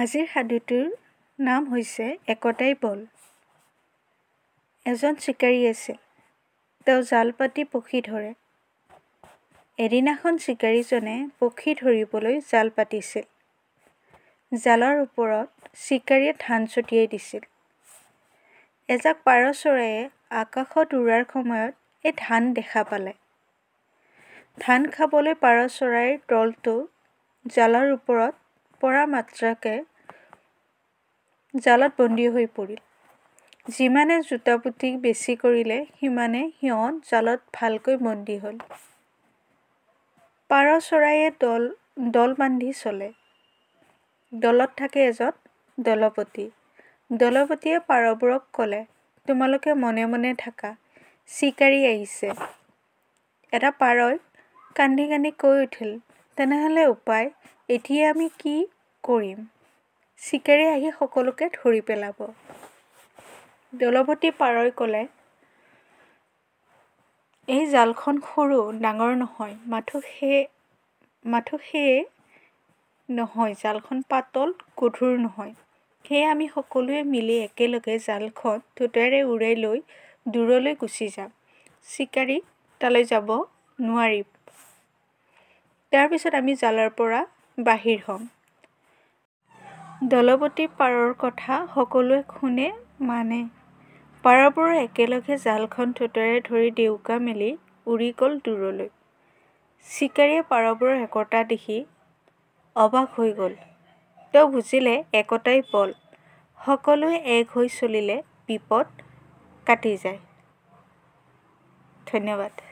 আজিৰ সাধুটোৰ নাম হৈছে একতাই বল এজন চিকাৰী আছিল তেওঁ জাল পাতি পক্ষী ধৰে এদিনাখন চিকাৰীজনে পক্ষী ধৰিবলৈ জাল পাতিছিল জালৰ ওপৰত চিকাৰীয়ে ধান ছটিয়াই দিছিল এজাক পাৰ চৰাইয়ে আকাশত উৰাৰ সময়ত এই ধান দেখা পালে ধান খাবলৈ পাৰ চৰাইৰ তলটো জালৰ ওপৰত পৰা মাত্ৰাকে জালত বন্দী হৈ পৰিল যিমানে জোতা পুতি বেছি কৰিলে সিমানে সিহঁত জালত ভালকৈ বন্দী হ'ল পাৰ চৰাইয়ে দল দল বান্ধি চলে দলত থাকে এজন দলপতি দলপতিয়ে পাৰবোৰক ক'লে তোমালোকে মনে মনে থাকা চিকাৰী আহিছে এটা পাৰই কান্দি কান্দি কৈ উঠিল তেনেহ'লে উপায় এতিয়া আমি কি কৰিম চিকাৰী আহি সকলোকে ধৰি পেলাব দলৱতী পাৰই ক'লে এই জালখন সৰু ডাঙৰ নহয় মাথো সেয়ে মাথো সেয়ে নহয় জালখন পাতল গধুৰ নহয় সেয়ে আমি সকলোৱে মিলি একেলগে জালখন ঠোঁটেৰে উৰাই লৈ দূৰলৈ গুচি যাম চিকাৰী তালৈ যাব নোৱাৰিম তাৰপিছত আমি জালৰ পৰা বাহিৰ হ'ম দলপতি পাৰৰ কথা সকলোৱে শুনে মানে পাৰবোৰে একেলগে জালখন থুতৰে ধৰি ডেউকা মেলি উৰি গ'ল দূৰলৈ চিকাৰীয়ে পাৰবোৰৰ একতা দেখি অবাক হৈ গ'ল তেওঁ বুজিলে একতাই বল সকলোৱে এক হৈ চলিলে বিপদ কাটি যায় ধন্যবাদ